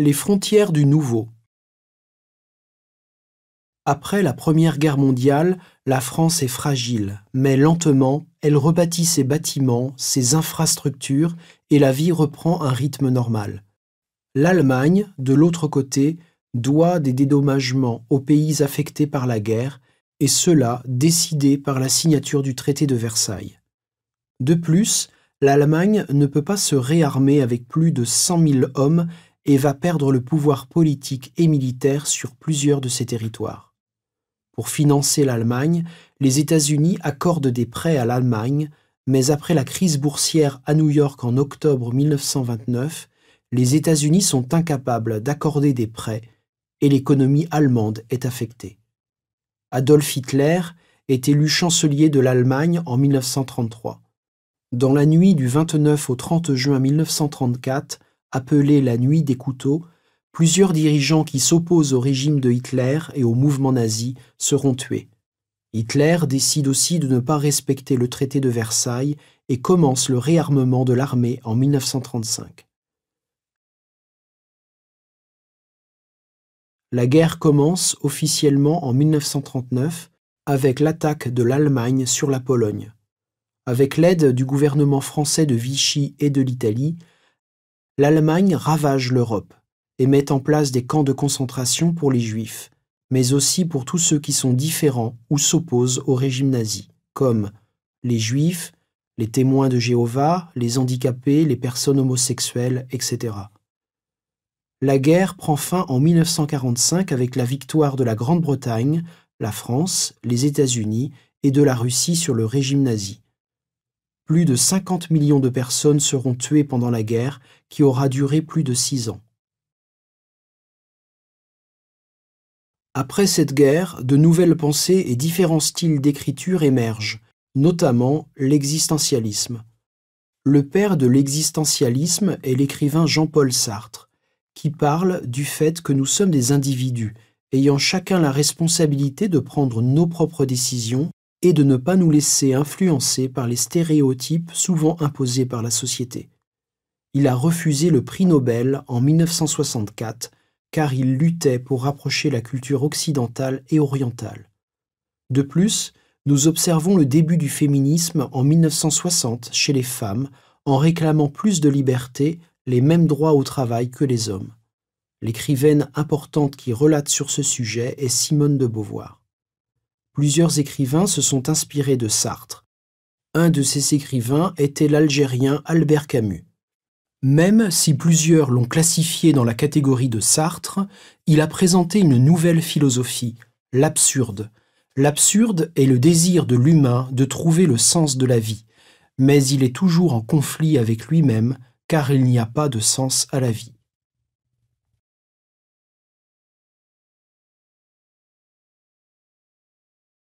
Les frontières du nouveau. Après la Première Guerre mondiale, la France est fragile, mais lentement, elle rebâtit ses bâtiments, ses infrastructures, et la vie reprend un rythme normal. L'Allemagne, de l'autre côté, doit des dédommagements aux pays affectés par la guerre, et cela décidé par la signature du traité de Versailles. De plus, l'Allemagne ne peut pas se réarmer avec plus de 100 000 hommes et va perdre le pouvoir politique et militaire sur plusieurs de ses territoires. Pour financer l'Allemagne, les États-Unis accordent des prêts à l'Allemagne, mais après la crise boursière à New York en octobre 1929, les États-Unis sont incapables d'accorder des prêts et l'économie allemande est affectée. Adolf Hitler est élu chancelier de l'Allemagne en 1933. Dans la nuit du 29 au 30 juin 1934, appelée la nuit des couteaux, plusieurs dirigeants qui s'opposent au régime de Hitler et au mouvement nazi seront tués. Hitler décide aussi de ne pas respecter le traité de Versailles et commence le réarmement de l'armée en 1935. La guerre commence officiellement en 1939 avec l'attaque de l'Allemagne sur la Pologne. Avec l'aide du gouvernement français de Vichy et de l'Italie, l'Allemagne ravage l'Europe et met en place des camps de concentration pour les juifs, mais aussi pour tous ceux qui sont différents ou s'opposent au régime nazi, comme les juifs, les témoins de Jéhovah, les handicapés, les personnes homosexuelles, etc. La guerre prend fin en 1945 avec la victoire de la Grande-Bretagne, la France, les États-Unis et de la Russie sur le régime nazi. Plus de 50 millions de personnes seront tuées pendant la guerre qui aura duré plus de six ans. Après cette guerre, de nouvelles pensées et différents styles d'écriture émergent, notamment l'existentialisme. Le père de l'existentialisme est l'écrivain Jean-Paul Sartre, qui parle du fait que nous sommes des individus, ayant chacun la responsabilité de prendre nos propres décisions et de ne pas nous laisser influencer par les stéréotypes souvent imposés par la société. Il a refusé le prix Nobel en 1964 car il luttait pour rapprocher la culture occidentale et orientale. De plus, nous observons le début du féminisme en 1960 chez les femmes en réclamant plus de liberté, les mêmes droits au travail que les hommes. L'écrivaine importante qui relate sur ce sujet est Simone de Beauvoir plusieurs écrivains se sont inspirés de Sartre. Un de ces écrivains était l'Algérien Albert Camus. Même si plusieurs l'ont classifié dans la catégorie de Sartre, il a présenté une nouvelle philosophie, l'absurde. L'absurde est le désir de l'humain de trouver le sens de la vie, mais il est toujours en conflit avec lui-même car il n'y a pas de sens à la vie.